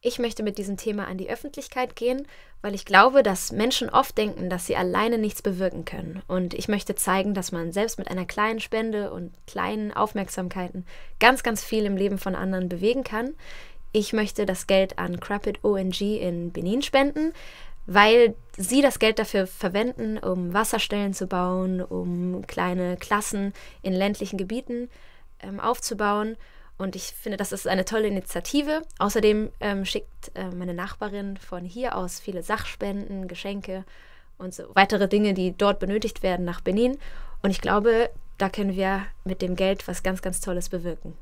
Ich möchte mit diesem Thema an die Öffentlichkeit gehen, weil ich glaube, dass Menschen oft denken, dass sie alleine nichts bewirken können. Und ich möchte zeigen, dass man selbst mit einer kleinen Spende und kleinen Aufmerksamkeiten ganz, ganz viel im Leben von anderen bewegen kann. Ich möchte das Geld an Crapit ONG in Benin spenden, weil sie das Geld dafür verwenden, um Wasserstellen zu bauen, um kleine Klassen in ländlichen Gebieten ähm, aufzubauen und ich finde, das ist eine tolle Initiative. Außerdem ähm, schickt äh, meine Nachbarin von hier aus viele Sachspenden, Geschenke und so weitere Dinge, die dort benötigt werden, nach Benin. Und ich glaube, da können wir mit dem Geld was ganz, ganz Tolles bewirken.